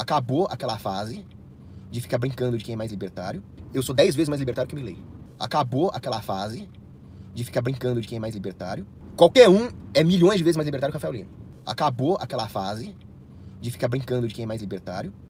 Acabou aquela fase de ficar brincando de quem é mais libertário. Eu sou dez vezes mais libertário que Milley. Acabou aquela fase de ficar brincando de quem é mais libertário. Qualquer um é milhões de vezes mais libertário que Rafael Lima. Acabou aquela fase de ficar brincando de quem é mais libertário.